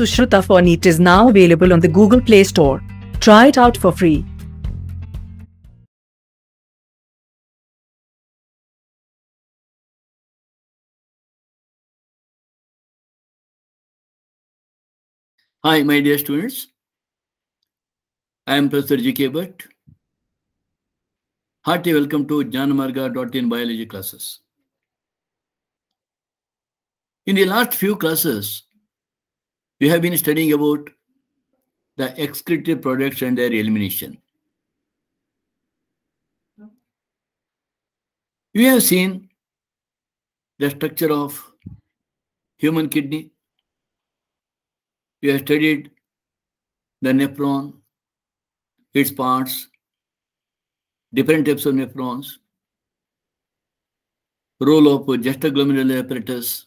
Sushruta Fornit is now available on the Google Play Store. Try it out for free. Hi, my dear students. I am Professor G.K. Butt. Hearty welcome to janamarga.in biology classes. In the last few classes, we have been studying about the excretive products and their elimination. We have seen the structure of human kidney. We have studied the nephron, its parts, different types of nephrons, role of juxtaglomerular apparatus,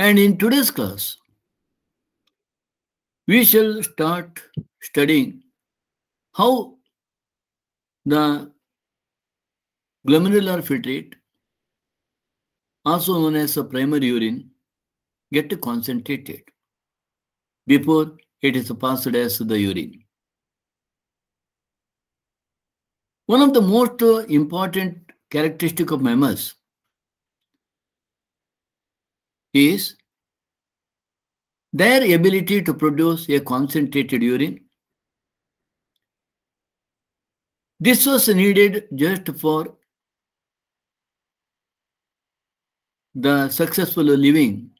And in today's class, we shall start studying how the glomerular filtrate, also known as the primary urine, get concentrated before it is passed as the urine. One of the most important characteristic of mammals is their ability to produce a concentrated urine. This was needed just for the successful living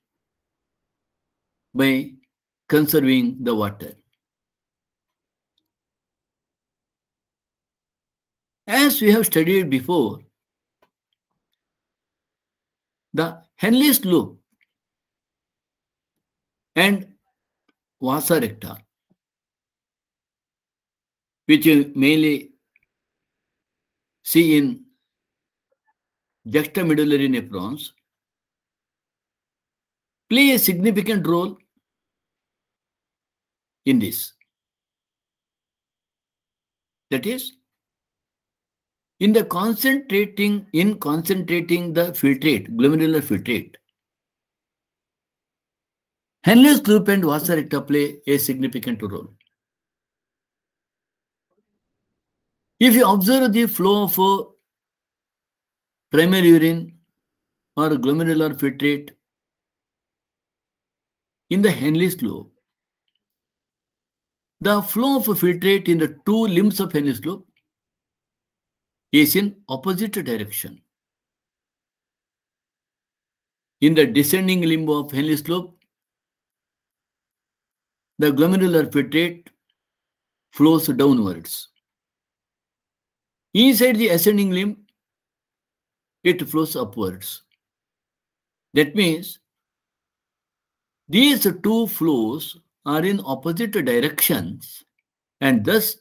by conserving the water. As we have studied before, the Henley's loop and Vasa recta, which you mainly see in juxtamedullary nephrons, play a significant role in this. That is, in the concentrating, in concentrating the filtrate, glomerular filtrate, Henley's blueprint was vasa to play a significant role. If you observe the flow of uh, primary urine or glomerular filtrate in the Henley's loop, the flow of filtrate in the two limbs of Henley's loop is in opposite direction. In the descending limb of Henley's loop the glomerular filtrate flows downwards. Inside the ascending limb, it flows upwards. That means these two flows are in opposite directions and thus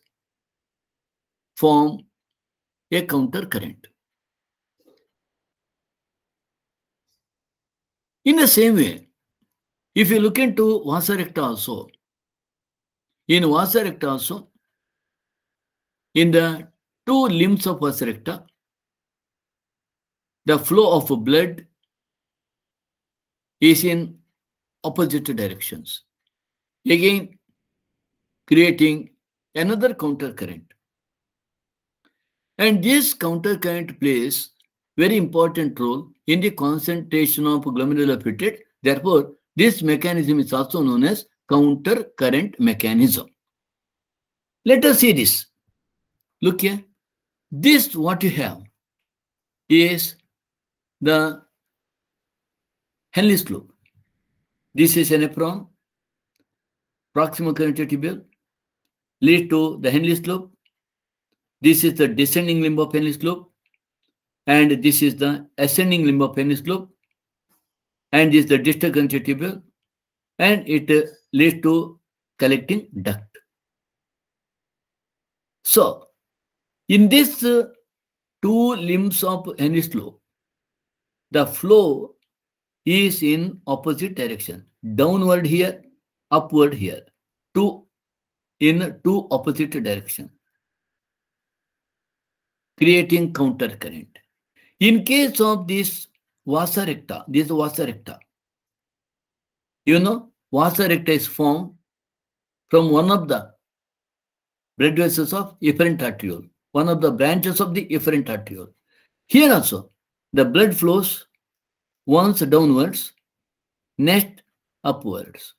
form a counter current. In the same way, if you look into Vasarekta also, in Vasa also, in the two limbs of Vasa the flow of blood is in opposite directions. Again, creating another counter current. And this counter current plays very important role in the concentration of glomerular filtrate. Therefore, this mechanism is also known as counter current mechanism. Let us see this. Look here. This what you have is the Henley's loop. This is an apron, proximal current tubule, lead to the Henley's loop. This is the descending limb of Henley's loop, and this is the ascending limb of Henley's loop, and this is the distal current tubule, and it lead to collecting duct. So, in this uh, two limbs of any slope, the flow is in opposite direction, downward here, upward here, two in two opposite direction, creating counter current. In case of this vasa recta, this vasa recta, you know, Vasa recta is formed from one of the blood vessels of efferent arteriole, one of the branches of the efferent arteriole. Here also, the blood flows once downwards, next upwards.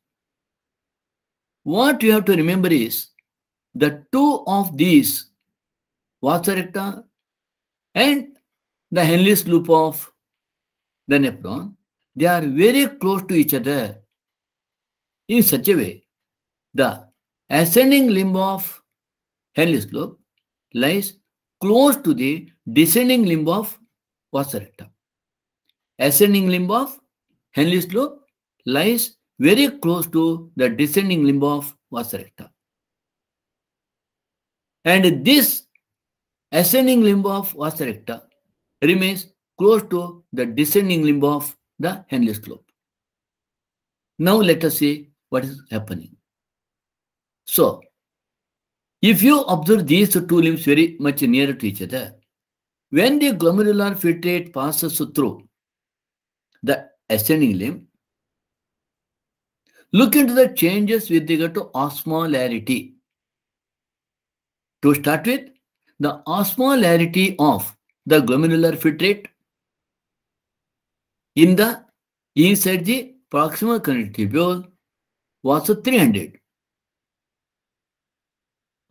What you have to remember is the two of these, vasa recta and the Henle's loop of the nephron, they are very close to each other in such a way the ascending limb of Henley's globe lies close to the descending limb of Vasa Ascending limb of Henley's globe lies very close to the descending limb of Vasa And this ascending limb of Vasa remains close to the descending limb of the Henley's globe. Now let us see what is happening. So, if you observe these two limbs very much nearer to each other, when the glomerular filtrate passes through the ascending limb, look into the changes with regard to osmolarity. To start with, the osmolarity of the glomerular filtrate in the inside the proximal connective was 300.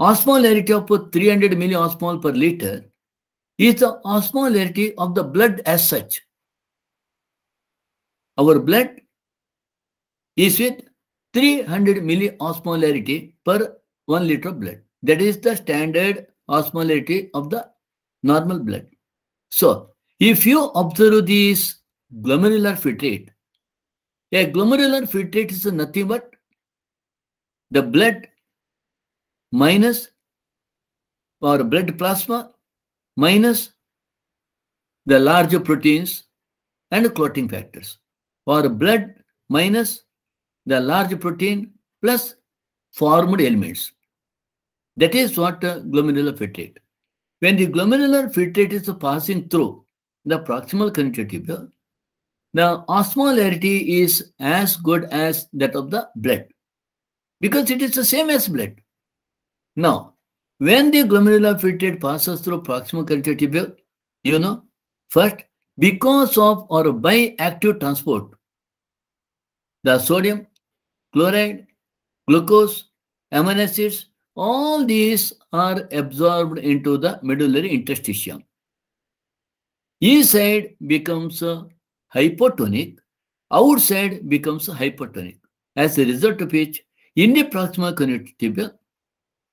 Osmolarity of 300 milliosmol per liter is the osmolarity of the blood as such. Our blood is with 300 milliosmolarity per 1 liter of blood. That is the standard osmolarity of the normal blood. So, if you observe this glomerular filtrate, a glomerular filtrate is nothing but the blood minus or blood plasma minus the larger proteins and clotting factors or blood minus the large protein plus formed elements. That is what uh, glomerular filtrate. When the glomerular filtrate is passing through the proximal connective tibia, the osmolarity is as good as that of the blood because it is the same as blood. Now, when the glomerular filtrate passes through proximal carotid tubule, you know, first, because of or by active transport, the sodium, chloride, glucose, amino acids, all these are absorbed into the medullary interstitium. Each side becomes hypotonic, outside becomes hypertonic. As a result of which, in the proximal connectivity,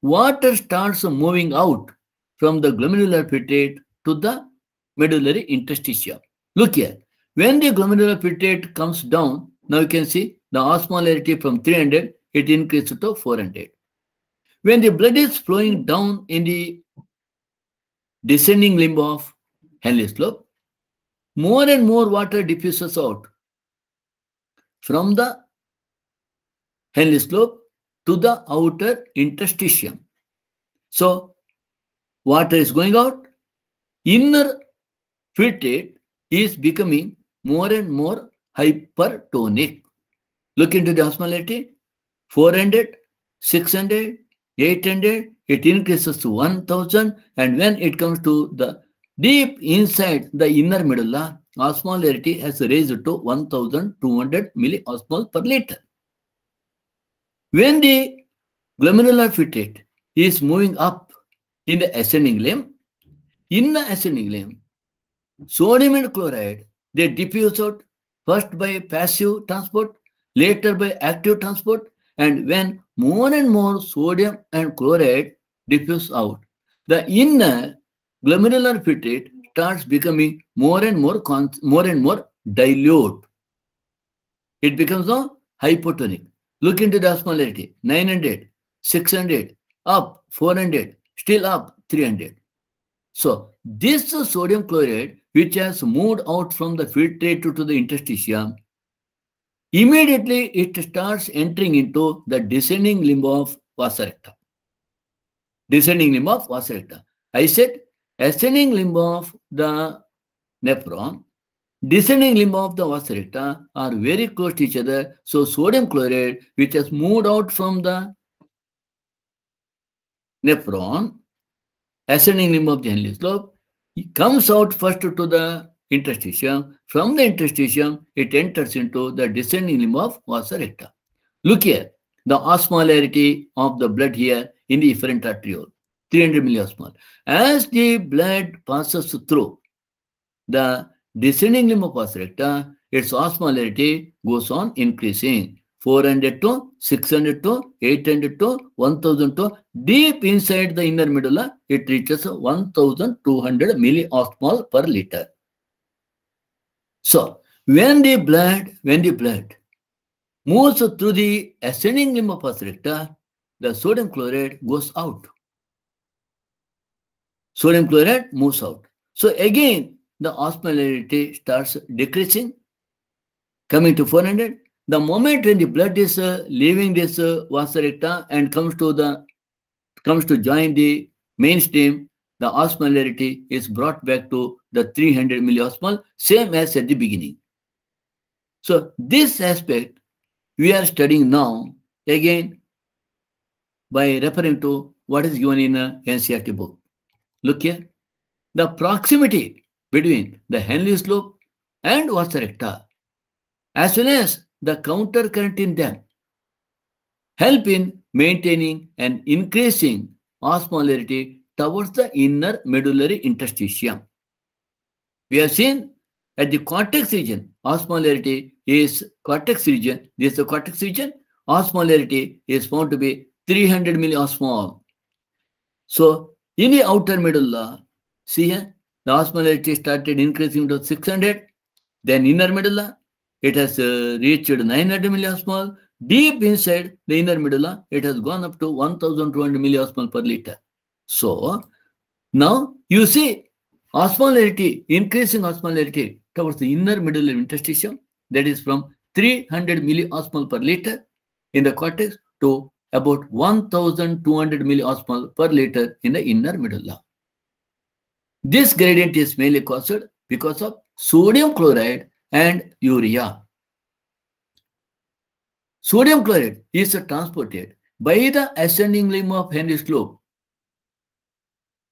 water starts moving out from the glomerular filtrate to the medullary interstitium. Look here. When the glomerular filtrate comes down, now you can see the osmolarity from 300, it increases to 400. When the blood is flowing down in the descending limb of Henley slope, more and more water diffuses out from the Henle slope to the outer interstitium. So water is going out, inner filtrate is becoming more and more hypertonic. Look into the osmolality, 400, 600, 800, it increases to 1000 and when it comes to the deep inside the inner medulla, osmolarity has raised to 1200 milliosmoles per liter. When the glomerular filtrate is moving up in the ascending limb, in the ascending limb, sodium and chloride, they diffuse out first by passive transport, later by active transport, and when more and more sodium and chloride diffuse out, the inner glomerular filtrate starts becoming more and more more and more dilute. It becomes a hypotonic. Look into the osmolarity. 900, 600, up 400, still up 300. So this sodium chloride, which has moved out from the filtrate to, the interstitium, immediately it starts entering into the descending limb of vasa Descending limb of vasa I said ascending limb of the nephron descending limb of the vas are very close to each other. So sodium chloride, which has moved out from the nephron, ascending limb of the inlet slope, comes out first to the interstitium. From the interstitium, it enters into the descending limb of vas Look here, the osmolarity of the blood here in the efferent arteriole, 300 milliosmol. As the blood passes through the descending limb of pars recta, its osmolarity goes on increasing. 400 to 600 to 800 to 1000 to deep inside the inner medulla, it reaches 1200 milliosmol per liter. So, when the blood, when the blood moves through the ascending limb of pars recta, the sodium chloride goes out. Sodium chloride moves out. So again, the osmolarity starts decreasing, coming to 400. The moment when the blood is uh, leaving this uh, vasa recta and comes to the comes to join the mainstream, the osmolarity is brought back to the 300 milliosmol, same as at the beginning. So this aspect we are studying now again by referring to what is given in a uh, NCRT book. Look here. The proximity between the Henley's loop and vasa recta, as well as the counter current in them, help in maintaining and increasing osmolarity towards the inner medullary interstitium. We have seen at the cortex region, osmolarity is cortex region. This is the cortex region. Osmolarity is found to be 300 milliosmol. So in the outer medulla, see here, the osmolarity started increasing to 600. Then inner medulla, it has uh, reached 900 milliosmol. Deep inside the inner medulla, it has gone up to 1200 milliosmol per liter. So now you see osmolarity, increasing osmolarity towards the inner medulla interstitium, that is from 300 milliosmol per liter in the cortex to about 1200 milliosmol per liter in the inner medulla. This gradient is mainly caused because of sodium chloride and urea. Sodium chloride is transported by the ascending limb of Henry's loop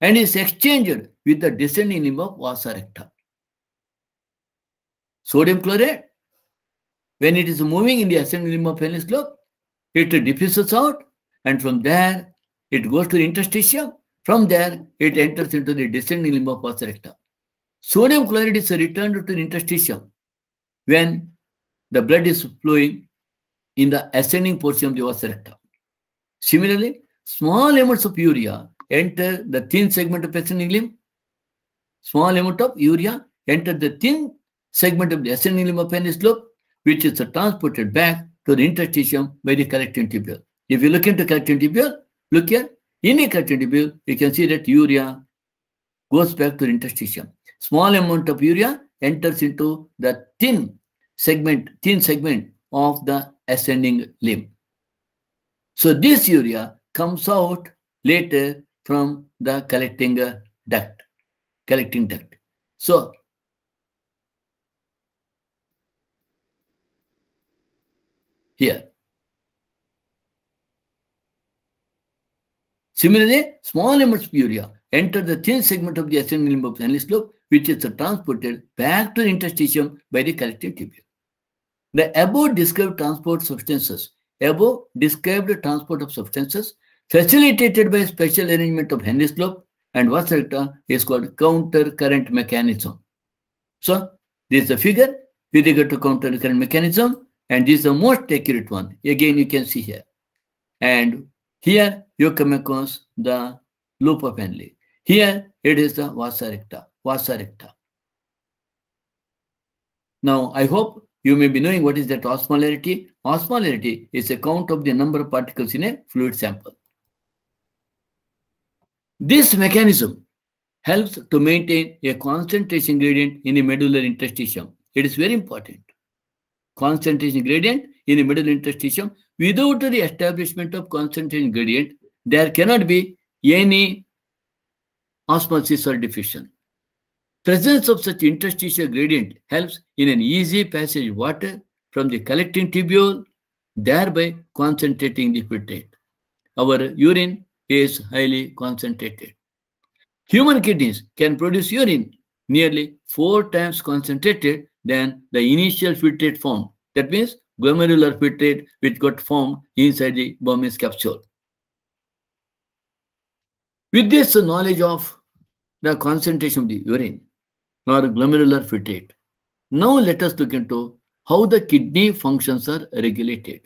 and is exchanged with the descending limb of Vasa recta. Sodium chloride, when it is moving in the ascending limb of Henry's loop, it diffuses out and from there it goes to the interstitium from there, it enters into the descending limb of first rectum. Sodium chloride is returned to the interstitium when the blood is flowing in the ascending portion of the vas rectum. Similarly, small amounts of urea enter the thin segment of ascending limb. Small amount of urea enter the thin segment of the ascending limb of penis loop, which is transported back to the interstitium by the collecting tubule. If you look into collecting tubule, look here, in a catenabial, you can see that urea goes back to the interstitium. Small amount of urea enters into the thin segment, thin segment of the ascending limb. So this urea comes out later from the collecting uh, duct, collecting duct. So here Similarly, small amounts of urea enter the thin segment of the ascending limb of the annulus lobe, which is transported back to the interstitium by the collective tubule. The above described transport substances, above described transport of substances facilitated by special arrangement of Henry's loop, and Vasselta is called counter current mechanism. So this is the figure with regard to counter current mechanism and this is the most accurate one. Again, you can see here. And here you come across the loop of Henle. Here it is the Vasarikta. Vasarikta. Now I hope you may be knowing what is that osmolarity. Osmolarity is a count of the number of particles in a fluid sample. This mechanism helps to maintain a concentration gradient in the medullary interstitium. It is very important. Concentration gradient in the medullary interstitium without the establishment of concentration gradient, there cannot be any osmosis or diffusion. Presence of such interstitial gradient helps in an easy passage of water from the collecting tubule, thereby concentrating the filtrate. Our urine is highly concentrated. Human kidneys can produce urine nearly four times concentrated than the initial filtrate form. That means glomerular filtrate which got formed inside the Burmese capsule. With this knowledge of the concentration of the urine or glomerular filtrate, now let us look into how the kidney functions are regulated.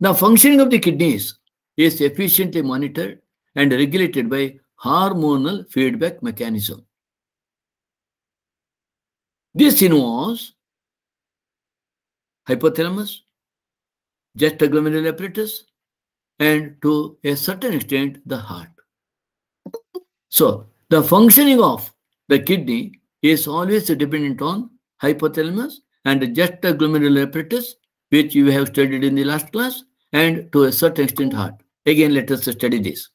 The functioning of the kidneys is efficiently monitored and regulated by hormonal feedback mechanism. This involves hypothalamus, just a glomerular apparatus, and to a certain extent, the heart. So, the functioning of the kidney is always dependent on hypothalamus and just glomerular apparatus, which you have studied in the last class, and to a certain extent, heart. Again, let us study this.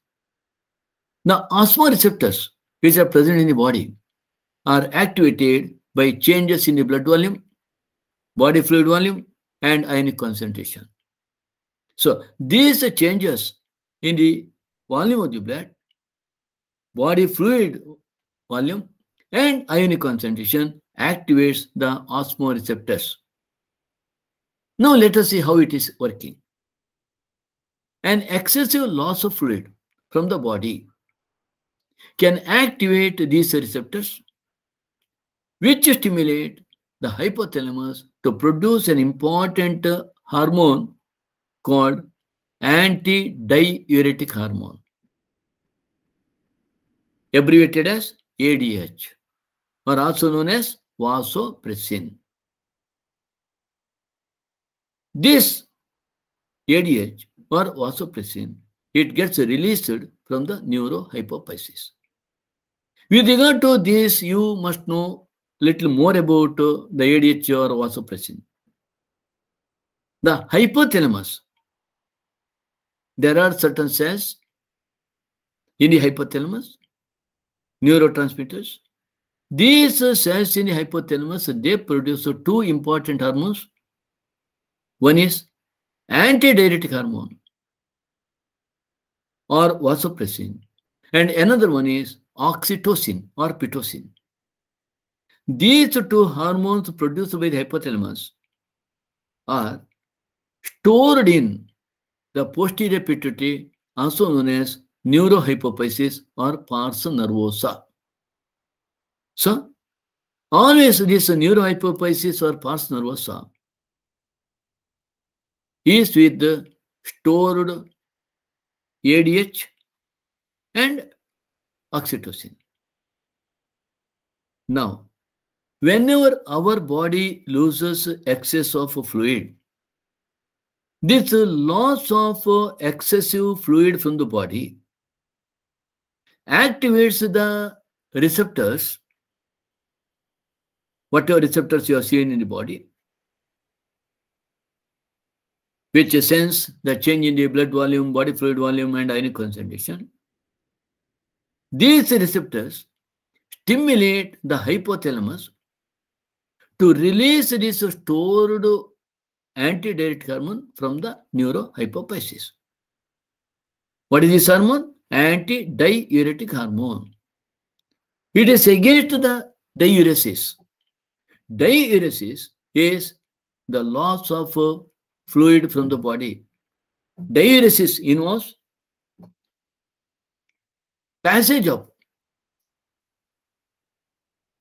Now, osmoreceptors, which are present in the body, are activated by changes in the blood volume body fluid volume and ionic concentration. So these changes in the volume of the blood, body fluid volume and ionic concentration activates the osmoreceptors. Now let us see how it is working. An excessive loss of fluid from the body can activate these receptors which stimulate the hypothalamus to produce an important hormone called anti-diuretic hormone, abbreviated as ADH, or also known as vasopressin. This ADH or vasopressin, it gets released from the neurohypophysis. With regard to this, you must know little more about uh, the ADHR vasopressin. The hypothalamus. There are certain cells in the hypothalamus, neurotransmitters. These cells in the hypothalamus, they produce two important hormones. One is antidiuretic hormone or vasopressin and another one is oxytocin or pitocin. These two hormones produced by the hypothalamus are stored in the posterior pituitary, also known as neurohypophysis or pars nervosa. So, always this neurohypophysis or pars nervosa is with the stored ADH and oxytocin. Now, Whenever our body loses excess of fluid, this loss of excessive fluid from the body activates the receptors, whatever receptors you are seeing in the body, which sense the change in the blood volume, body fluid volume, and ionic concentration. These receptors stimulate the hypothalamus to release this stored anti-diuretic hormone from the neurohypophysis. What is this hormone? Anti-diuretic hormone. It is against the diuresis. Diuresis is the loss of fluid from the body. Diuresis involves passage of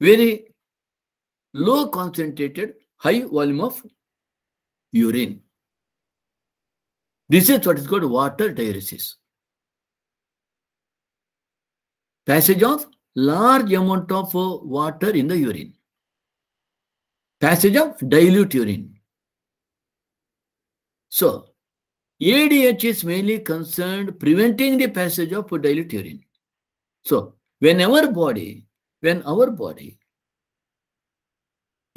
very low concentrated, high volume of urine. This is what is called water diuresis. Passage of large amount of uh, water in the urine. Passage of dilute urine. So, ADH is mainly concerned preventing the passage of dilute urine. So, when our body, when our body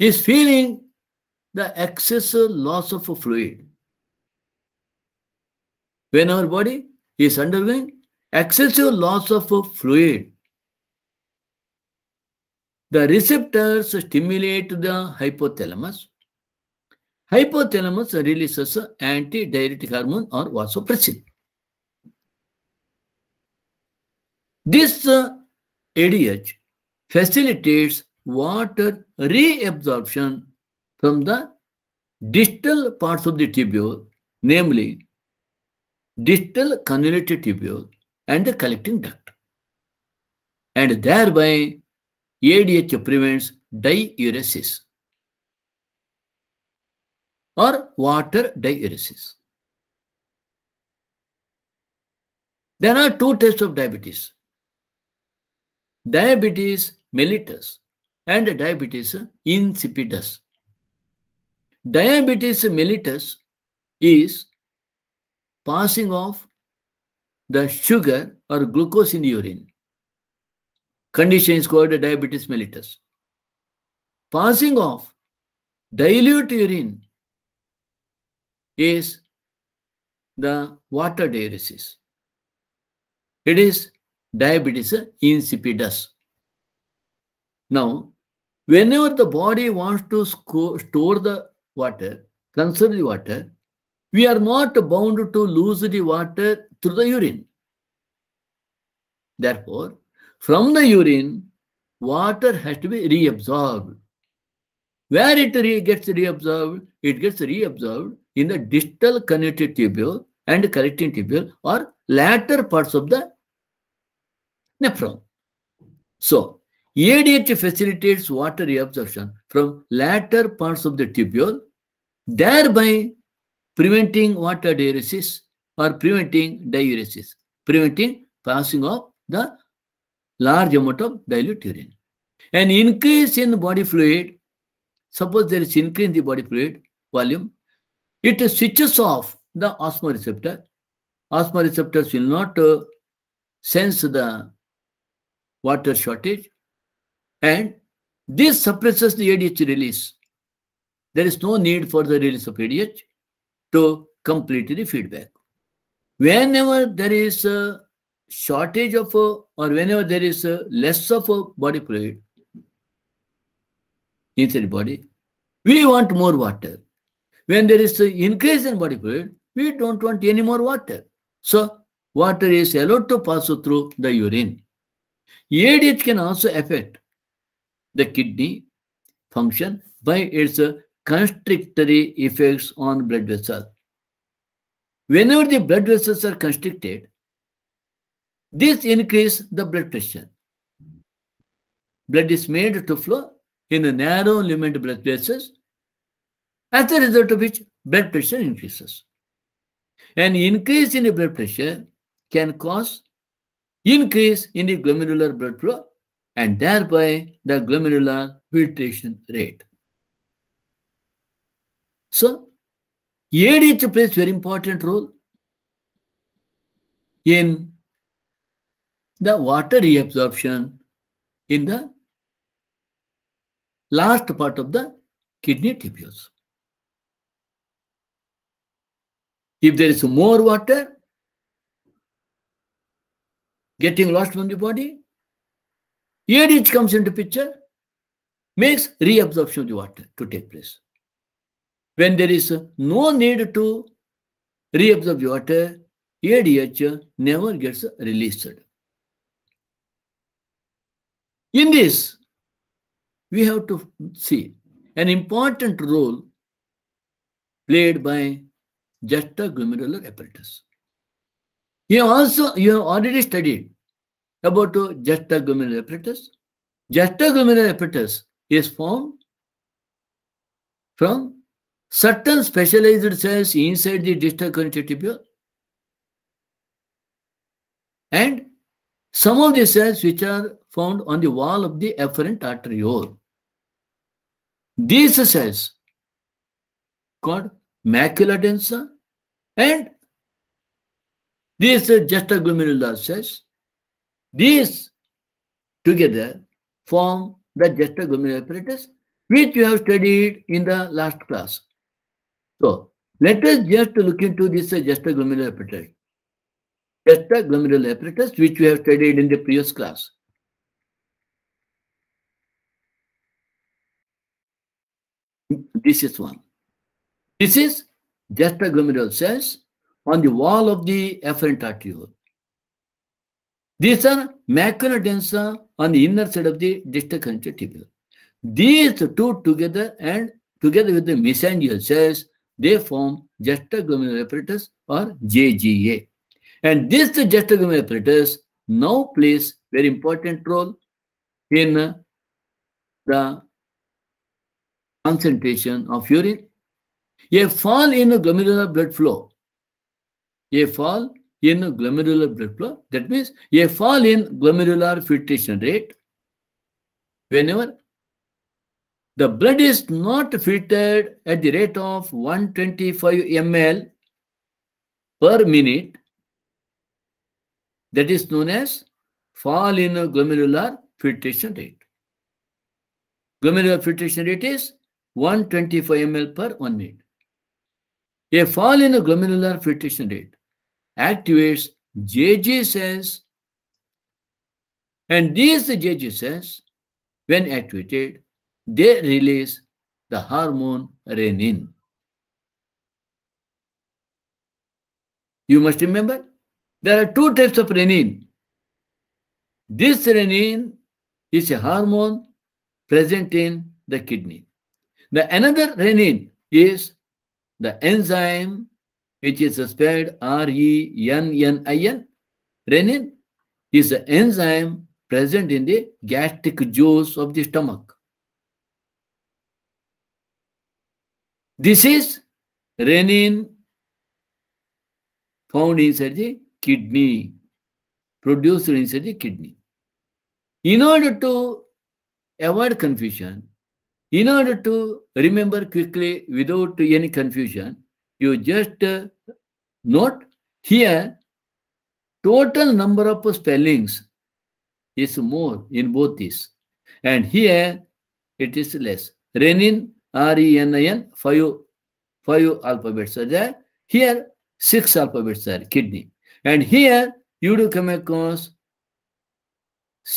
is feeling the excessive loss of fluid. When our body is undergoing excessive loss of fluid, the receptors stimulate the hypothalamus. Hypothalamus releases antidiuretic hormone or vasopressin. This ADH uh, facilitates water reabsorption from the distal parts of the tubule, namely distal cannulated tubule and the collecting duct. And thereby, ADH prevents diuresis or water diuresis. There are two types of diabetes. Diabetes mellitus and diabetes insipidus. Diabetes mellitus is passing of the sugar or glucose in the urine. Condition is called diabetes mellitus. Passing of dilute urine is the water diuresis. It is diabetes insipidus. Now, whenever the body wants to store the water, conserve the water, we are not bound to lose the water through the urine. Therefore, from the urine, water has to be reabsorbed. Where it re gets reabsorbed, it gets reabsorbed in the distal connective tubule and collecting tubule or latter parts of the nephron. So, ADH facilitates water reabsorption from latter parts of the tubule, thereby preventing water diuresis or preventing diuresis, preventing passing of the large amount of dilute urine. An increase in body fluid, suppose there is increase in the body fluid volume, it switches off the osmoreceptor. Osmoreceptors will not uh, sense the water shortage and this suppresses the ADH release. There is no need for the release of ADH to complete the feedback. Whenever there is a shortage of, uh, or whenever there is less of body fluid inside the body, we want more water. When there is an increase in body fluid, we don't want any more water. So, water is allowed to pass through the urine. ADH can also affect the kidney function by its constrictory effects on blood vessels. Whenever the blood vessels are constricted, this increase the blood pressure. Blood is made to flow in the narrow limited blood vessels, as a result of which blood pressure increases. An increase in the blood pressure can cause increase in the glomerular blood flow and thereby the glomerular filtration rate. So, ADH plays very important role in the water reabsorption in the last part of the kidney tubules. If there is more water getting lost from the body, here comes into picture, makes reabsorption of the water to take place. When there is no need to reabsorb the water, ADH never gets released. In this, we have to see an important role played by juxtaglomerular apparatus. You have also you have already studied about to uh, jetaguminal apparatus. Jetaguminal apparatus is formed from certain specialized cells inside the distal connective tubule and some of the cells which are found on the wall of the afferent arteriole. These cells called macula densa and these gestaglomulars cells these together form the gesture glomerular apparatus, which you have studied in the last class. So let us just look into this uh, gesture glomerular apparatus. Gesture glomerular apparatus, which we have studied in the previous class. This is one. This is gestor glomerular cells on the wall of the afferent arteriole. These are macular densa on the inner side of the distal tubule. These two together and together with the mesangial cells, they form gestaglomerular apparatus or JGA. And this gestaglomerular apparatus now plays very important role in the concentration of urine. A fall in the glomerular blood flow, a fall in glomerular blood flow. That means a fall in glomerular filtration rate whenever the blood is not filtered at the rate of 125 ml per minute, that is known as fall in glomerular filtration rate. Glomerular filtration rate is 125 ml per 1 minute. A fall in glomerular filtration rate activates JJ And these the JJ when activated, they release the hormone renin. You must remember, there are two types of renin. This renin is a hormone present in the kidney. The another renin is the enzyme which is spelled R-E-N-N-I-N, renin, is an enzyme present in the gastric juice of the stomach. This is renin found inside the kidney, produced inside the kidney. In order to avoid confusion, in order to remember quickly without any confusion, you just uh, note here total number of spellings is more in both these and here it is less renin r-e-n-i-n five five alphabets are there here six alphabets are kidney and here you do come across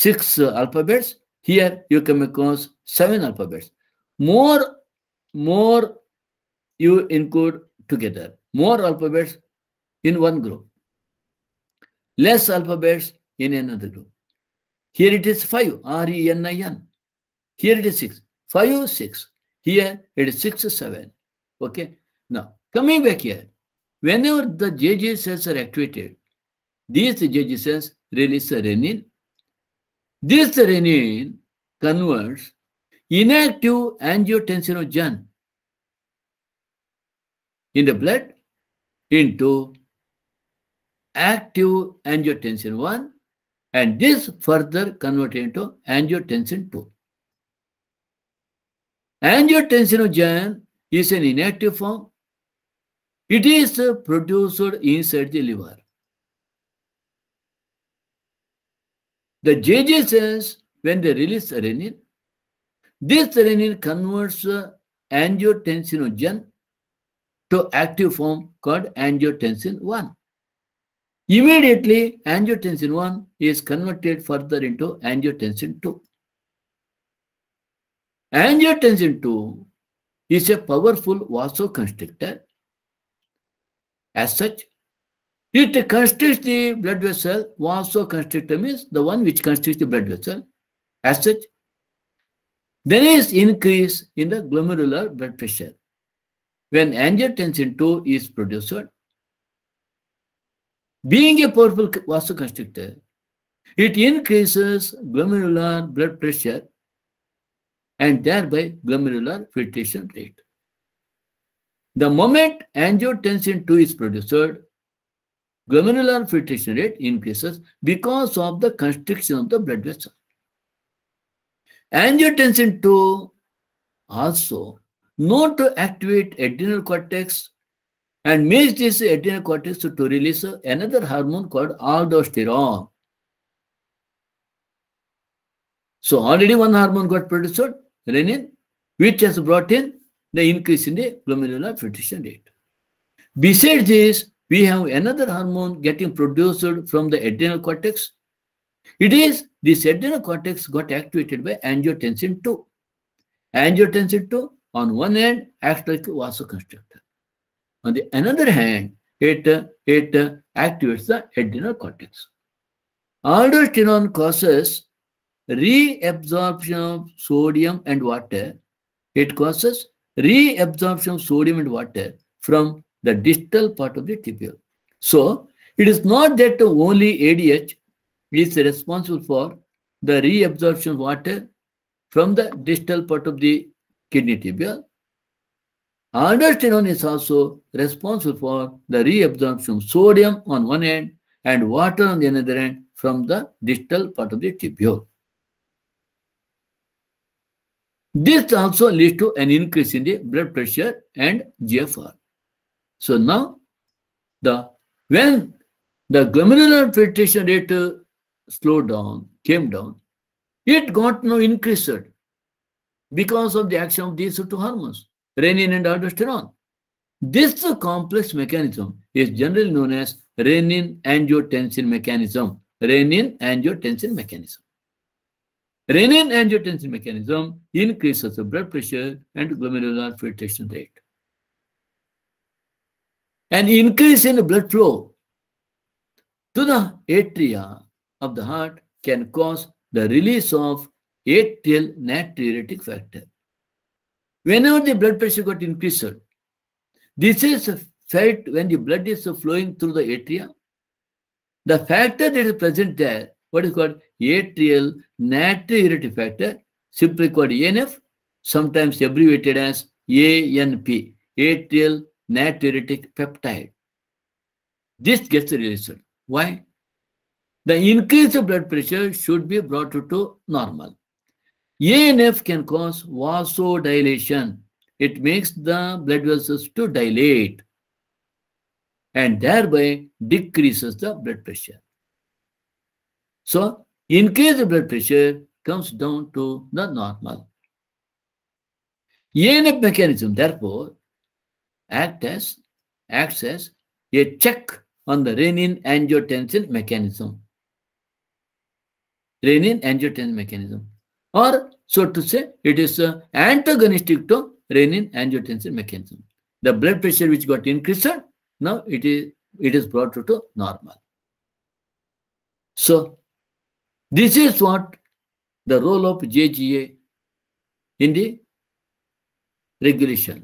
six alphabets here you come across seven alphabets more more you include together. More alphabets in one group, less alphabets in another group. Here it is 5, R-E-N-I-N. Here it is 6, 5, 6. Here it is 6, 7. Okay. Now, coming back here, whenever the JJ cells are activated, these JJ cells release renin. This renin converts inactive angiotensinogen in the blood into active angiotensin 1 and this further converted into angiotensin 2. Angiotensinogen is an inactive form. It is produced inside the liver. The JJ cells, when they release renin, this renin converts angiotensinogen to active form called angiotensin 1. Immediately, angiotensin 1 is converted further into angiotensin 2. Angiotensin 2 is a powerful vasoconstrictor. As such, it constricts the blood vessel. Vasoconstrictor means the one which constricts the blood vessel. As such, there is increase in the glomerular blood pressure when angiotensin 2 is produced, being a powerful vasoconstrictor, it increases glomerular blood pressure and thereby glomerular filtration rate. The moment angiotensin 2 is produced, glomerular filtration rate increases because of the constriction of the blood vessel. Angiotensin 2 also not to activate adrenal cortex and makes this adrenal cortex to release another hormone called aldosterone. So already one hormone got produced, renin, which has brought in the increase in the glomerular filtration rate. Besides this, we have another hormone getting produced from the adrenal cortex. It is this adrenal cortex got activated by angiotensin 2. Angiotensin 2 on one hand, acts like a vasoconstrictor. On the another hand, it, it activates the adrenal cortex. Aldosterone causes reabsorption of sodium and water. It causes reabsorption of sodium and water from the distal part of the tibia. So, it is not that only ADH is responsible for the reabsorption of water from the distal part of the kidney tibia. Aldosterone is also responsible for the reabsorption of sodium on one end and water on the other end from the distal part of the tubule. This also leads to an increase in the blood pressure and GFR. So now, the when the glomerular filtration rate uh, slowed down, came down, it got no increased because of the action of these two hormones, renin and aldosterone. This complex mechanism is generally known as renin angiotensin mechanism. Renin angiotensin mechanism. Renin angiotensin mechanism increases the blood pressure and glomerular filtration rate. An increase in blood flow to the atria of the heart can cause the release of Atrial natriuretic factor. Whenever the blood pressure got increased, this is felt when the blood is flowing through the atria. The factor that is present there, what is called atrial natriuretic factor, simply called ANF, sometimes abbreviated as ANP, atrial natriuretic peptide. This gets released. Why? The increase of blood pressure should be brought to normal. ENF can cause vasodilation. It makes the blood vessels to dilate and thereby decreases the blood pressure. So, the blood pressure comes down to the normal. ENF mechanism, therefore, act as, acts as a check on the renin-angiotensin mechanism. Renin-angiotensin mechanism or so to say it is uh, antagonistic to renin angiotensin mechanism the blood pressure which got increased now it is it is brought to, to normal so this is what the role of jga in the regulation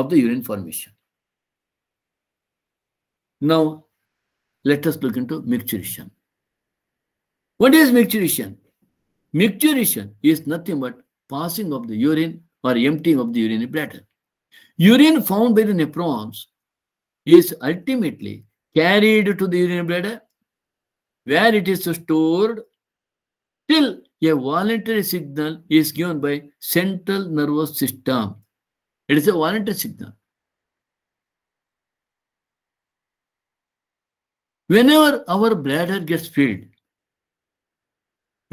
of the urine formation now let us look into micturition what is micturition Micturition is nothing but passing of the urine or emptying of the urinary bladder. Urine found by the nephrons is ultimately carried to the urinary bladder where it is stored till a voluntary signal is given by central nervous system. It is a voluntary signal. Whenever our bladder gets filled,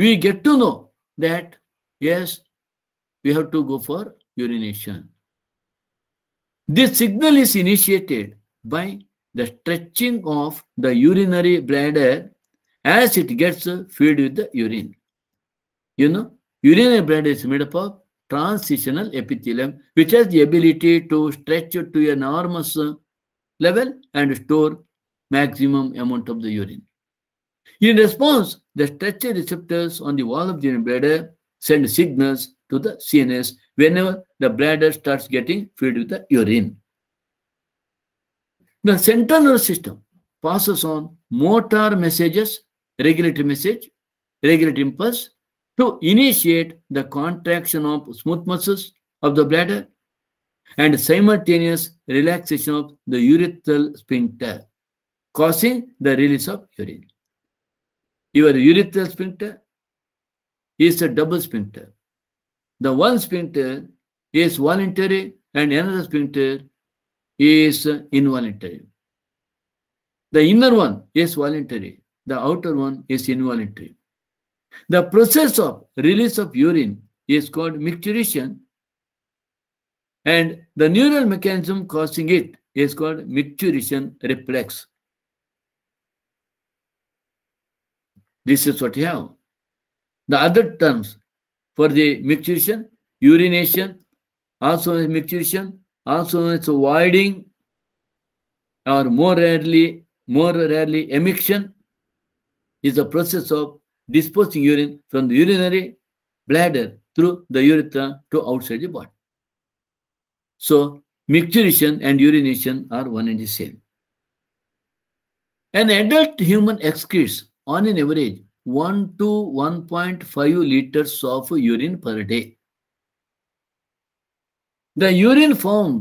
we get to know that, yes, we have to go for urination. This signal is initiated by the stretching of the urinary bladder as it gets filled with the urine. You know, urinary bladder is made up of transitional epithelium, which has the ability to stretch to an enormous level and store maximum amount of the urine. In response, the stretched receptors on the wall of the bladder send signals to the CNS whenever the bladder starts getting filled with the urine. The central nervous system passes on motor messages, regulatory message, regulatory impulse to initiate the contraction of smooth muscles of the bladder and simultaneous relaxation of the urethral sphincter, causing the release of urine. Your urethral sphincter is a double sphincter. The one sphincter is voluntary and another sphincter is involuntary. The inner one is voluntary, the outer one is involuntary. The process of release of urine is called micturition and the neural mechanism causing it is called micturition reflex. This is what you have. The other terms for the micturition, urination, also as micturition, also known as voiding, or more rarely, more rarely emiction, is the process of disposing urine from the urinary bladder through the urethra to outside the body. So, micturition and urination are one and the same. An adult human excretes on an average 1 to 1.5 liters of urine per day. The urine form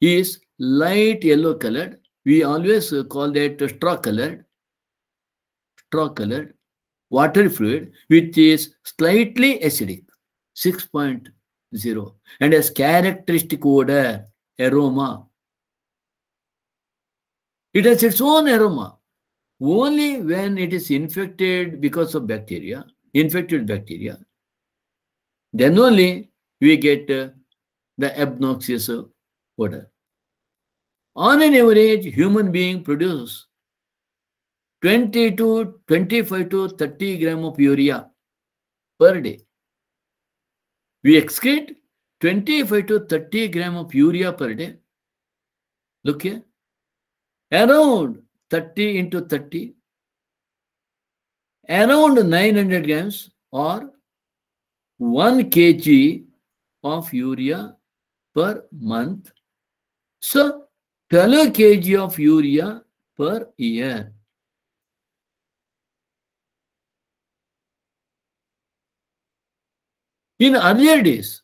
is light yellow colored. We always call that straw colored, straw colored water fluid, which is slightly acidic, 6.0, and has characteristic odor, aroma. It has its own aroma only when it is infected because of bacteria, infected bacteria, then only we get uh, the obnoxious uh, odor. On an average, human being produces 20 to 25 to 30 gram of urea per day. We excrete 25 to 30 gram of urea per day. Look here. Around 30 into 30, around 900 grams or 1 kg of urea per month. So 12 kg of urea per year. In earlier days,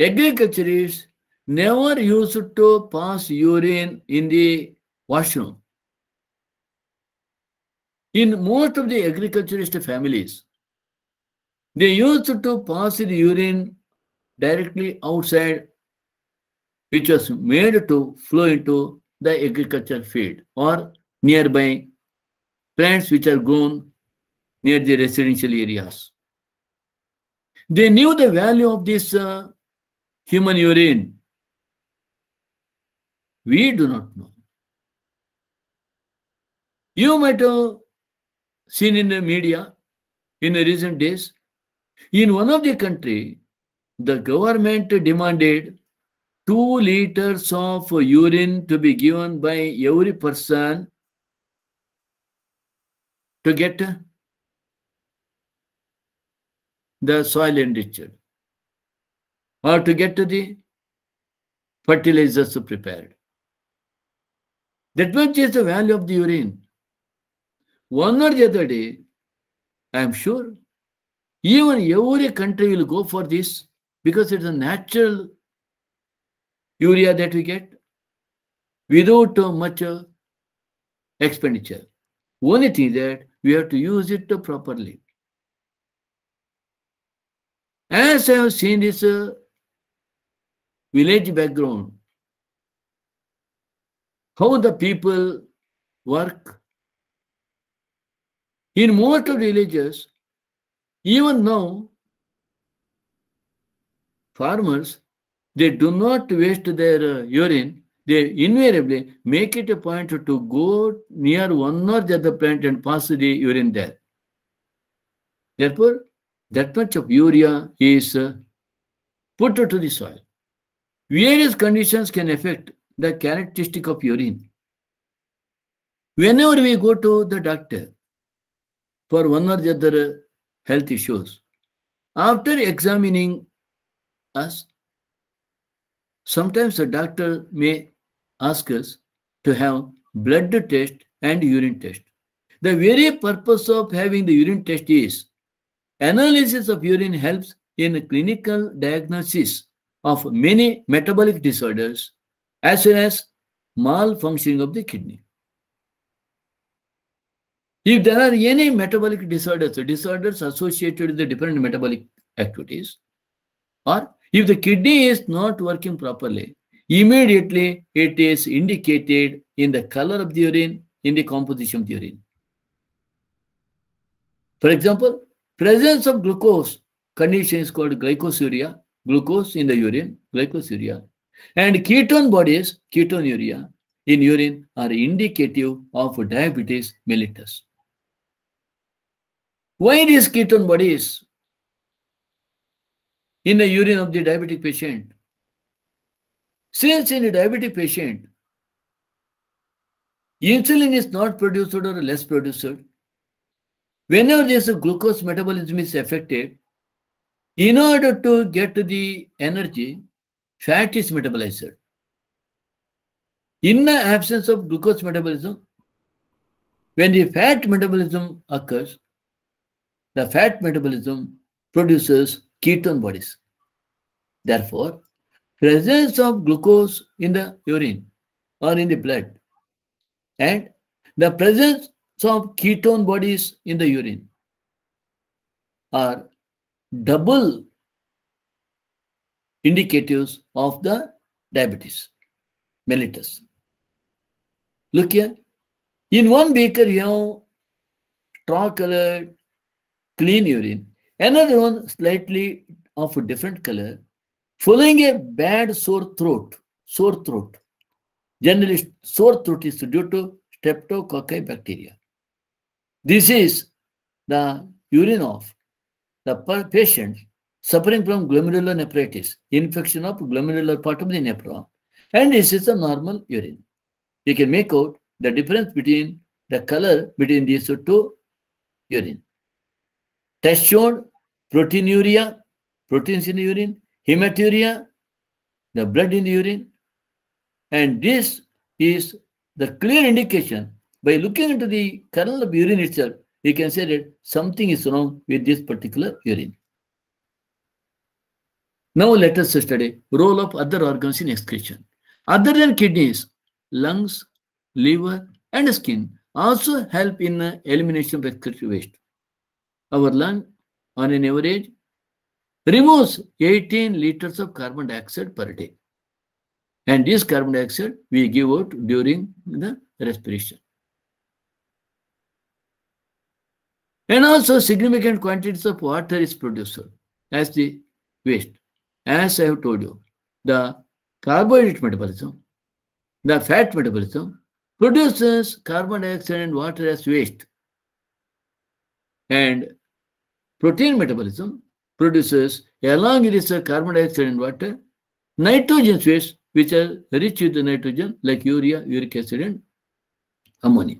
agriculture is never used to pass urine in the washroom. In most of the agriculturist families, they used to pass the urine directly outside, which was made to flow into the agriculture field or nearby plants which are grown near the residential areas. They knew the value of this uh, human urine we do not know. You might have seen in the media in the recent days, in one of the country, the government demanded 2 liters of urine to be given by every person to get the soil enriched or to get the fertilizers prepared. That much is the value of the urine. One or the other day, I am sure, even every country will go for this because it's a natural urea that we get without much uh, expenditure. Only thing that we have to use it properly. As I have seen this uh, village background, how the people work. In most of the villages, even now, farmers, they do not waste their uh, urine. They invariably make it a point to go near one or the other plant and pass the urine there. Therefore, that much of urea is uh, put to the soil. Various conditions can affect the characteristic of urine. Whenever we go to the doctor for one or the other health issues, after examining us, sometimes the doctor may ask us to have blood test and urine test. The very purpose of having the urine test is analysis of urine helps in clinical diagnosis of many metabolic disorders as well as malfunctioning of the kidney. If there are any metabolic disorders, disorders associated with the different metabolic activities, or if the kidney is not working properly, immediately it is indicated in the color of the urine, in the composition of the urine. For example, presence of glucose condition is called glycosuria, glucose in the urine, glycosuria. And ketone bodies, ketonuria in urine are indicative of diabetes mellitus. Why these ketone bodies in the urine of the diabetic patient? Since in a diabetic patient, insulin is not produced or less produced, whenever this glucose metabolism is affected, in order to get the energy, fat is metabolized. In the absence of glucose metabolism, when the fat metabolism occurs, the fat metabolism produces ketone bodies. Therefore, presence of glucose in the urine or in the blood and the presence of ketone bodies in the urine are double indicatives of the diabetes mellitus. Look here. In one beaker, you have straw-colored clean urine. Another one slightly of a different color, following a bad sore throat. Sore throat. Generally, sore throat is due to streptococci bacteria. This is the urine of the patient suffering from glomerular nephritis, infection of glomerular part of the nephron, and this is a normal urine. You can make out the difference between the color between these two urine. Test showed proteinuria, proteins in the urine, hematuria, the blood in the urine, and this is the clear indication by looking into the kernel of urine itself, you can say that something is wrong with this particular urine. Now let us study role of other organs in excretion. Other than kidneys, lungs, liver, and skin also help in uh, elimination of excretory waste. Our lung, on an average, removes 18 liters of carbon dioxide per day. And this carbon dioxide we give out during the respiration. And also significant quantities of water is produced as the waste as I have told you, the carbohydrate metabolism, the fat metabolism produces carbon dioxide and water as waste. And protein metabolism produces, along with its carbon dioxide and water, nitrogen waste, which are rich with nitrogen like urea, uric acid, and ammonia.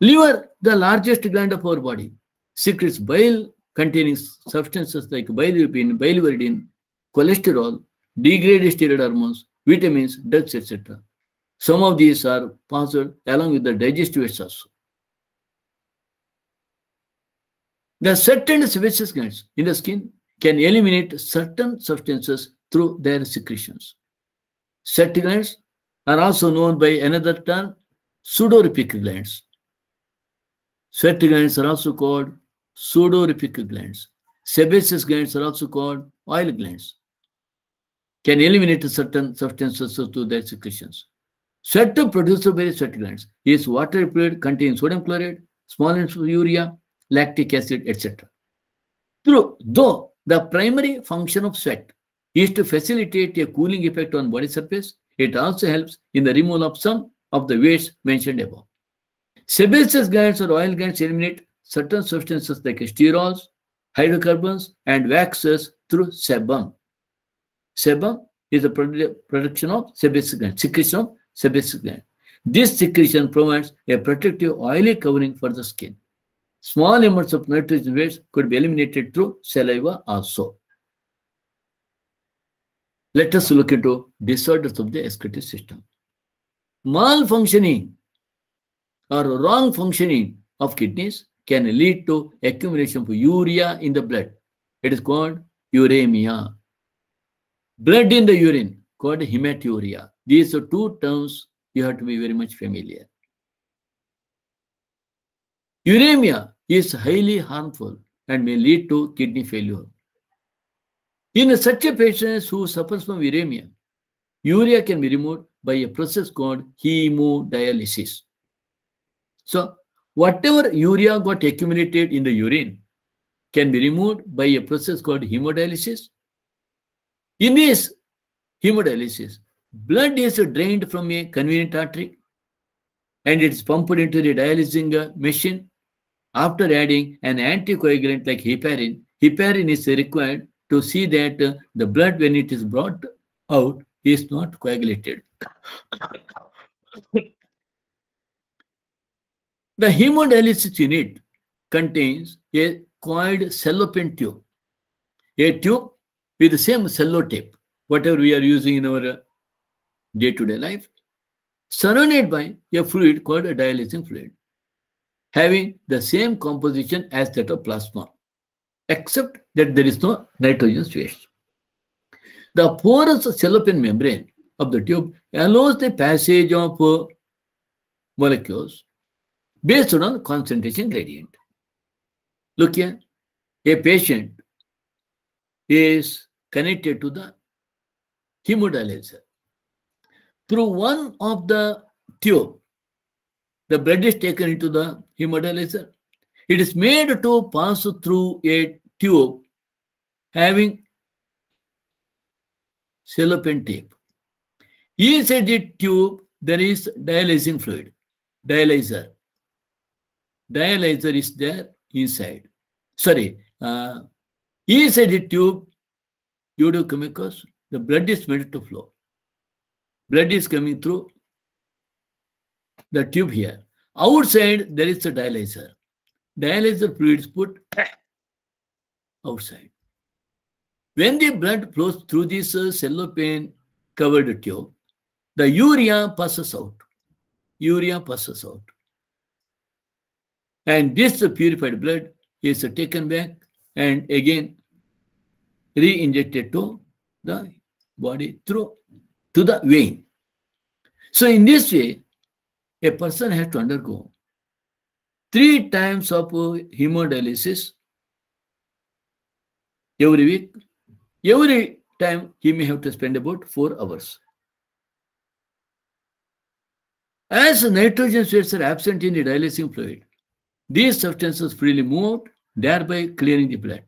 Liver, the largest gland of our body, secretes bile containing substances like bilirubin, biliverdin, cholesterol, degraded steroid hormones, vitamins, drugs, etc. Some of these are passed along with the digestive itself. There are certain glands in the skin can eliminate certain substances through their secretions. Set glands are also known by another term, sudorific glands. Sweat glands are also called sudorific glands. Sebaceous glands are also called oil glands. Can eliminate certain substances through their secretions. Sweat produces various sweat glands. It is water repellent, contains sodium chloride, small urea, lactic acid, etc. Through though the primary function of sweat is to facilitate a cooling effect on body surface, it also helps in the removal of some of the wastes mentioned above. Sebaceous glands or oil glands eliminate certain substances like sterols, hydrocarbons, and waxes through sebum. Sebum is the production of sebaceous gland, secretion of sebaceous gland. This secretion provides a protective oily covering for the skin. Small amounts of nitrogen waste could be eliminated through saliva also. Let us look into disorders of the excretive system. Malfunctioning or wrong functioning of kidneys, can lead to accumulation of urea in the blood. It is called uremia. Blood in the urine called hematuria. These are two terms you have to be very much familiar. Uremia is highly harmful and may lead to kidney failure. In such a patient who suffers from uremia, urea can be removed by a process called hemodialysis. So Whatever urea got accumulated in the urine can be removed by a process called hemodialysis. In this hemodialysis, blood is drained from a convenient artery and it's pumped into the dialyzing machine after adding an anticoagulant like heparin. Heparin is required to see that the blood, when it is brought out, is not coagulated. The hemodialysis unit contains a coiled cellophane tube, a tube with the same cellotape, whatever we are using in our uh, day-to-day -day life, surrounded by a fluid called a dialysing fluid, having the same composition as that of plasma, except that there is no nitrogen waste. The porous cellophane membrane of the tube allows the passage of uh, molecules based on concentration gradient. Look here, a patient is connected to the hemodialyzer. Through one of the tube, the blood is taken into the hemodialyzer. It is made to pass through a tube having cellophane tape. Inside the tube, there is dialyzing fluid, dialyzer dialyzer is there inside. Sorry, uh, inside the tube, urochemicals, the blood is made to flow. Blood is coming through the tube here. Outside, there is a dialyzer. Dialyzer fluid is put outside. When the blood flows through this uh, cellophane covered tube, the urea passes out. Urea passes out. And this purified blood is taken back and again re-injected to the body through to the vein. So in this way, a person has to undergo three times of hemodialysis every week. Every time he may have to spend about four hours. As nitrogen salts are absent in the dialysing fluid, these substances freely move, thereby clearing the blood.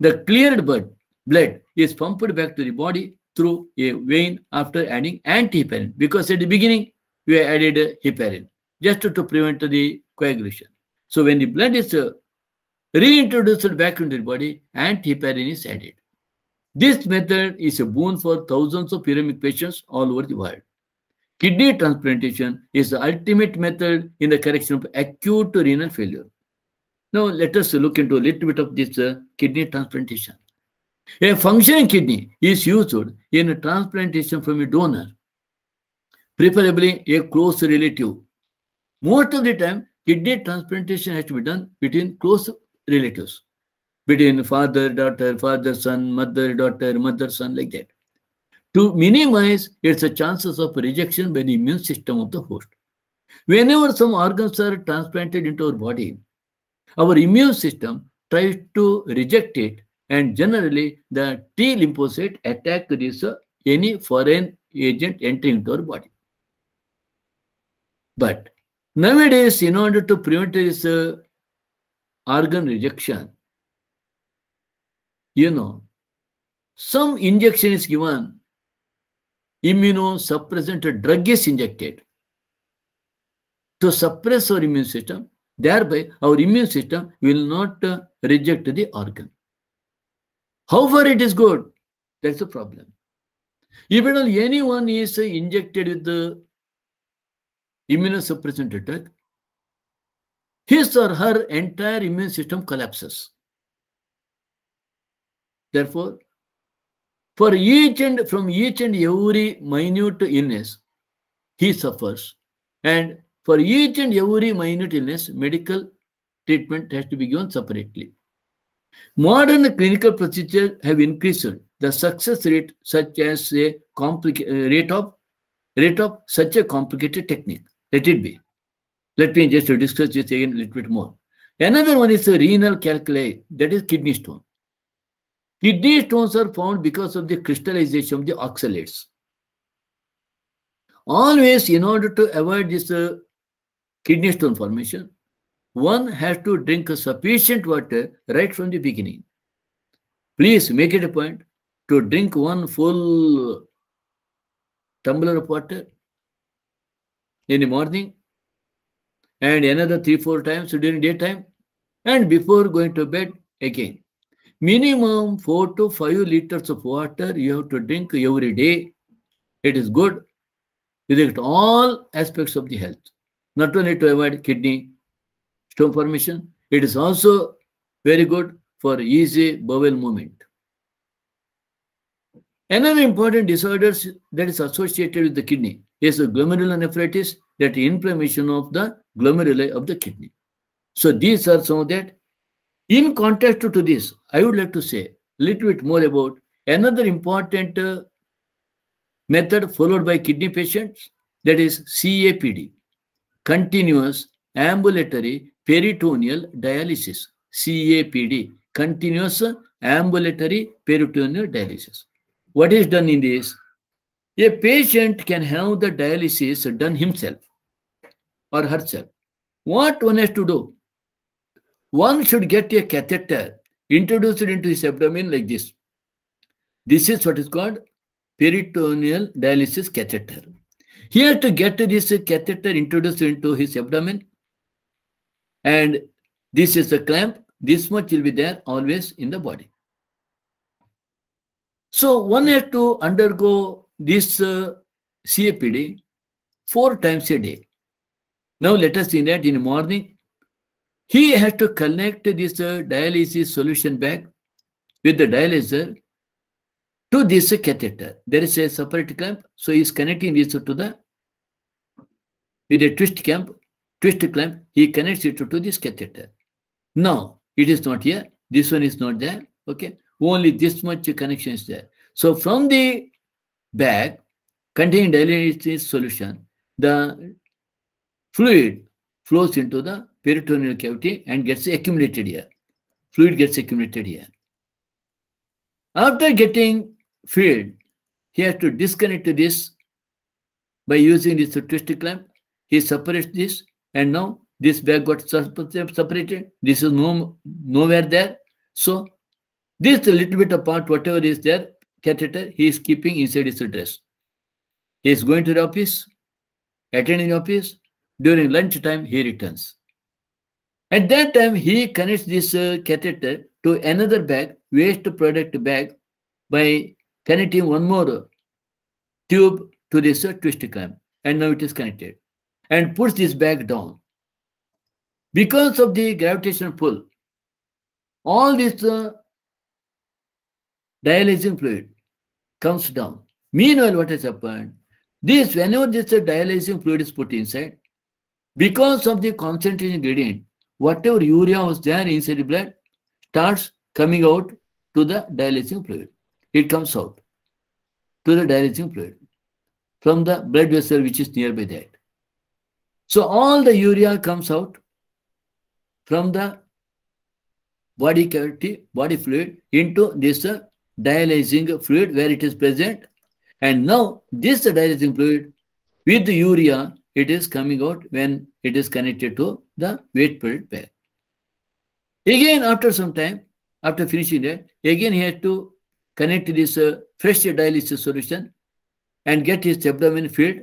The cleared blood, blood is pumped back to the body through a vein after adding antiheparin because at the beginning we added heparin just to, to prevent the coagulation. So when the blood is uh, reintroduced back into the body, antiheparin is added. This method is a boon for thousands of pyramic patients all over the world. Kidney transplantation is the ultimate method in the correction of acute renal failure. Now, let us look into a little bit of this uh, kidney transplantation. A functioning kidney is used in a transplantation from a donor, preferably a close relative. Most of the time, kidney transplantation has to be done between close relatives, between father, daughter, father, son, mother, daughter, mother, son, like that. To minimize its chances of rejection by the immune system of the host. Whenever some organs are transplanted into our body, our immune system tries to reject it and generally the T lymphocyte attack this uh, any foreign agent entering into our body. But nowadays, in order to prevent this uh, organ rejection, you know, some injection is given immunosuppressant drug is injected to suppress our immune system. Thereby, our immune system will not uh, reject the organ. How far it is good? That's the problem. Even if anyone is uh, injected with the immunosuppressant drug, his or her entire immune system collapses. Therefore, for each and from each and every minute illness, he suffers. And for each and every minute illness, medical treatment has to be given separately. Modern clinical procedures have increased the success rate, such as a uh, rate of rate of such a complicated technique. Let it be. Let me just discuss this again a little bit more. Another one is renal calculi, that is kidney stone. These stones are formed because of the crystallization of the oxalates. Always, in order to avoid this uh, kidney stone formation, one has to drink sufficient water right from the beginning. Please make it a point to drink one full tumbler of water in the morning and another three, four times during daytime and before going to bed again minimum 4 to 5 liters of water you have to drink every day. It is good. Direct all aspects of the health. Not only to avoid kidney stone formation, it is also very good for easy bowel movement. Another important disorders that is associated with the kidney is the glomerulonephritis, that inflammation of the glomeruli of the kidney. So these are some of that in contrast to, this, I would like to say a little bit more about another important uh, method followed by kidney patients, that is CAPD, continuous ambulatory peritoneal dialysis, CAPD, continuous ambulatory peritoneal dialysis. What is done in this? A patient can have the dialysis done himself or herself. What one has to do? one should get a catheter introduced into his abdomen like this. This is what is called peritoneal dialysis catheter. Here to get this catheter introduced into his abdomen and this is the clamp. This much will be there always in the body. So one has to undergo this uh, CAPD four times a day. Now let us see that in the morning he has to connect this uh, dialysis solution bag with the dialyzer to this catheter. There is a separate clamp, so he is connecting this to the with a twist clamp. Twist clamp, he connects it to, to this catheter. Now it is not here. This one is not there. Okay, only this much connection is there. So from the bag containing dialysis solution, the fluid flows into the peritoneal cavity and gets accumulated here. Fluid gets accumulated here. After getting filled, he has to disconnect this by using this twisted clamp. He separates this and now this bag got separated. This is no, nowhere there. So this little bit of part, whatever is there, catheter, he is keeping inside his dress. He is going to the office, attending office, during lunchtime, he returns. At that time, he connects this uh, catheter to another bag, waste product bag, by connecting one more tube to this uh, twist clamp. And now it is connected. And puts this bag down. Because of the gravitational pull, all this uh, fluid comes down. Meanwhile, what has happened? This, whenever this uh, fluid is put inside, because of the concentration gradient, whatever urea was there inside the blood starts coming out to the dialyzing fluid. It comes out to the dialyzing fluid from the blood vessel which is nearby that. So all the urea comes out from the body cavity, body fluid into this uh, dialyzing fluid where it is present. And now this uh, dialyzing fluid with the urea, it is coming out when it is connected to the weight belt pair. Again, after some time, after finishing that, again he had to connect this uh, fresh dialysis solution and get his abdomen filled.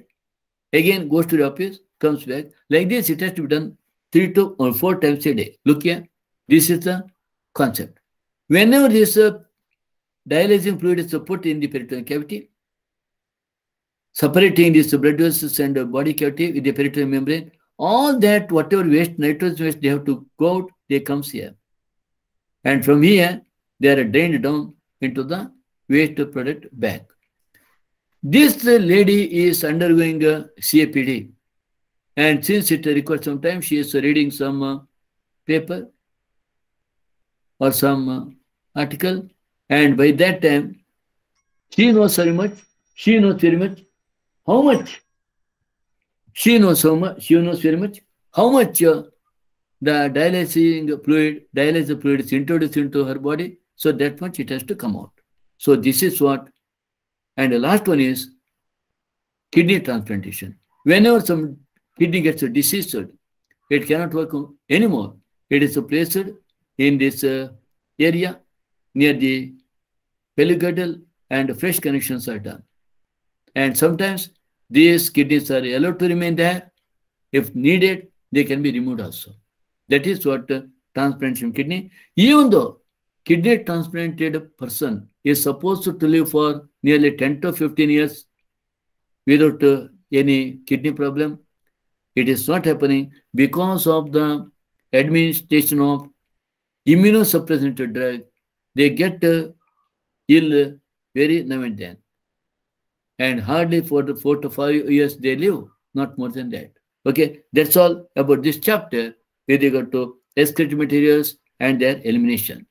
Again, goes to the office, comes back. Like this, it has to be done three to or uh, four times a day. Look here, this is the concept. Whenever this uh, fluid is put in the peritoneal cavity, separating this blood vessels and body cavity with the peritoneal membrane, all that, whatever waste, nitrogen waste they have to go out, they comes here. And from here, they are drained down into the waste product bag. This lady is undergoing CAPD. And since it requires some time, she is reading some uh, paper or some uh, article. And by that time, she knows very much. She knows very much. How much she knows how much, she knows very much how much uh, the dialyzing fluid, dialysis fluid is introduced into her body. So that much it has to come out. So this is what. And the last one is kidney transplantation. Whenever some kidney gets diseased, it cannot work anymore. It is placed in this uh, area near the pelvic and fresh connections are done. And sometimes these kidneys are allowed to remain there. If needed, they can be removed also. That is what uh, transplantation kidney. Even though kidney transplanted person is supposed to live for nearly 10 to 15 years without uh, any kidney problem, it is not happening because of the administration of immunosuppressive drug. They get uh, ill very now and then and hardly for the four to five years they live, not more than that. Okay, that's all about this chapter with regard to excrete materials and their elimination.